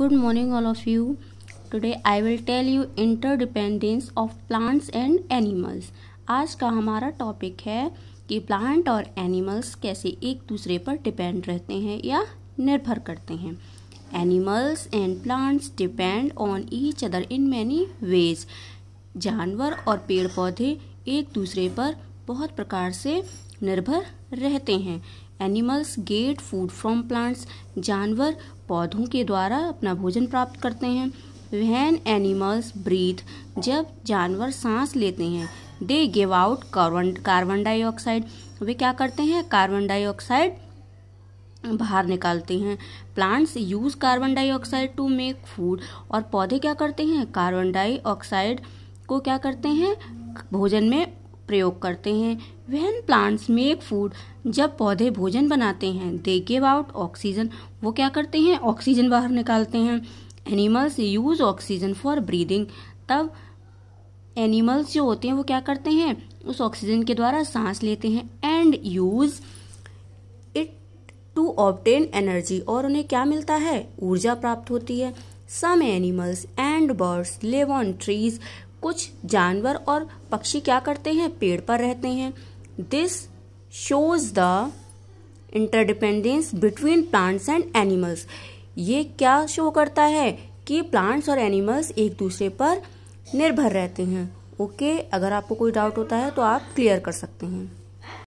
morning all of you you I will tell you interdependence of plants and animals आज का हमारा topic है कि plant और एनिमल्स कैसे एक दूसरे पर डिपेंड रहते हैं या निर्भर करते हैं animals and plants depend on each other in many ways जानवर और पेड़ पौधे एक दूसरे पर बहुत प्रकार से निर्भर रहते हैं animals get food from plants जानवर पौधों के द्वारा अपना भोजन प्राप्त करते हैं वैन एनिमल्स ब्रीथ जब जानवर सांस लेते हैं they give out carbon carbon dioxide वे क्या करते हैं कार्बन डाइऑक्साइड बाहर निकालते हैं plants use carbon dioxide to make food और पौधे क्या करते हैं कार्बन डाइऑक्साइड को क्या करते हैं भोजन में प्रयोग करते हैं वहन प्लांट्स मेक फूड जब पौधे भोजन बनाते हैं दे गिव आउट ऑक्सीजन वो क्या करते हैं ऑक्सीजन बाहर निकालते हैं animals use oxygen for breathing तब एनिमल्स जो होते हैं वो क्या करते हैं उस ऑक्सीजन के द्वारा सांस लेते हैं and use it to obtain energy और उन्हें क्या मिलता है ऊर्जा प्राप्त होती है some animals and birds live on trees कुछ जानवर और पक्षी क्या करते हैं पेड़ पर रहते हैं this shows the interdependence between plants and animals ये क्या शो करता है कि प्लांट्स और एनिमल्स एक दूसरे पर निर्भर रहते हैं ओके okay, अगर आपको कोई डाउट होता है तो आप क्लियर कर सकते हैं